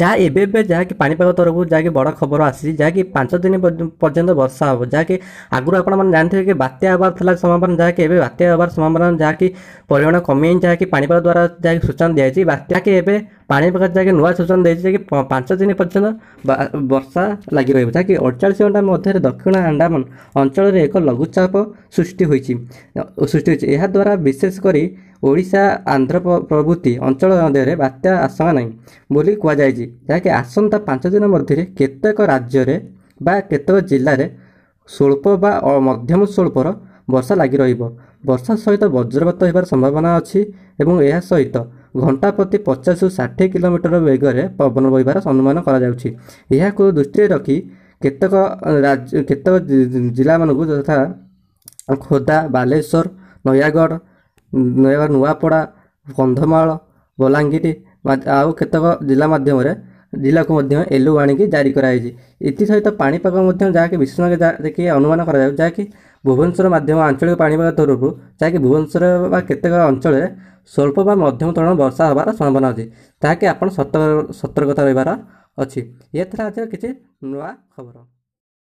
ଯାହା ଏବେ ଏବେ ଯାହାକି ପାଣିପାଗ ତରଫରୁ ଯାହାକି ବଡ଼ ଖବର ଆସିଛି ଯାହାକି ପାଞ୍ଚ ଦିନ ପର୍ଯ୍ୟନ୍ତ ବର୍ଷା ହେବ ଯାହାକି ଆଗରୁ ଆପଣମାନେ ଜାଣିଥିବେ କି ବାତ୍ୟା ହେବାର ଥିଲା ସମ୍ଭାବନା ଯାହାକି ଏବେ ବାତ୍ୟା ହେବାର ସମ୍ଭାବନା ଯାହାକି ପରିମାଣ କମିଯାଇଛି ଯାହାକି ପାଣିପାଗ ଦ୍ୱାରା ଯାହାକି ସୂଚନା ଦିଆଯାଇଛି ବାତ୍ୟାକି ଏବେ ପାଣିପାଗ ଯାହାକି ନୂଆ ସୂଚନା ଦେଇଛି ଯାହାକି ପାଞ୍ଚ ଦିନ ପର୍ଯ୍ୟନ୍ତ ବର୍ଷା ଲାଗି ରହିବ ଯାହାକି ଅଡ଼ଚାଳିଶ ଘଣ୍ଟା ମଧ୍ୟରେ ଦକ୍ଷିଣ ଆଣ୍ଡାମାନ ଅଞ୍ଚଳରେ ଏକ ଲଘୁଚାପ ସୃଷ୍ଟି ହୋଇଛି ସୃଷ୍ଟି ହୋଇଛି ଏହାଦ୍ୱାରା ବିଶେଷ କରି ଓଡ଼ିଶା ଆନ୍ଧ୍ର ପ୍ରଭୃତି ଅଞ୍ଚଳ ମଧ୍ୟରେ ବାତ୍ୟା ଆଶଙ୍କା ନାହିଁ ବୋଲି କୁହାଯାଇଛି ଯାହାକି ଆସନ୍ତା ପାଞ୍ଚ ଦିନ ମଧ୍ୟରେ କେତେକ ରାଜ୍ୟରେ ବା କେତେକ ଜିଲ୍ଲାରେ ସ୍ୱଳ୍ପ ବା ମଧ୍ୟମ ସ୍ୱଳ୍ପର ବର୍ଷା ଲାଗି ରହିବ ବର୍ଷା ସହିତ ବଜ୍ରପାତ ହେବାର ସମ୍ଭାବନା ଅଛି ଏବଂ ଏହା ସହିତ ଘଣ୍ଟା ପ୍ରତି ପଚାଶରୁ ଷାଠିଏ କିଲୋମିଟର ବେଗରେ ପବନ ବହିବାର ଅନୁମାନ କରାଯାଉଛି ଏହାକୁ ଦୃଷ୍ଟିରେ ରଖି କେତେକ ରାଜ୍ୟ କେତେକ ଜିଲ୍ଲାମାନଙ୍କୁ ଯଥା ଖୋର୍ଦ୍ଧା ବାଲେଶ୍ୱର ନୟାଗଡ଼ ନୂଆପଡ଼ା କନ୍ଧମାଳ ବଲାଙ୍ଗୀର ଆଉ କେତେକ ଜିଲ୍ଲା ମାଧ୍ୟମରେ ଜିଲ୍ଲାକୁ ମଧ୍ୟ ୟେଲୋ ଆଣିକି ଜାରି କରାଯାଇଛି ଏଥିସହିତ ପାଣିପାଗ ମଧ୍ୟ ଯାହାକି ବିଶ୍ଳେଷଣ ଦେଖି ଅନୁମାନ କରାଯାଉ ଯାହାକି ଭୁବନେଶ୍ୱର ମାଧ୍ୟମ ଆଞ୍ଚଳିକ ପାଣିପାଗ ତରଫରୁ ଯାହାକି ଭୁବନେଶ୍ୱର ବା କେତେକ ଅଞ୍ଚଳରେ ସ୍ୱଳ୍ପ ବା ମଧ୍ୟମ ଧରଣର ବର୍ଷା ହେବାର ସମ୍ଭାବନା ଅଛି ତାହାକି ଆପଣ ସତର୍କତା ରହିବାର ଅଛି ଏଥର ଆଜିର କିଛି ନୂଆ ଖବର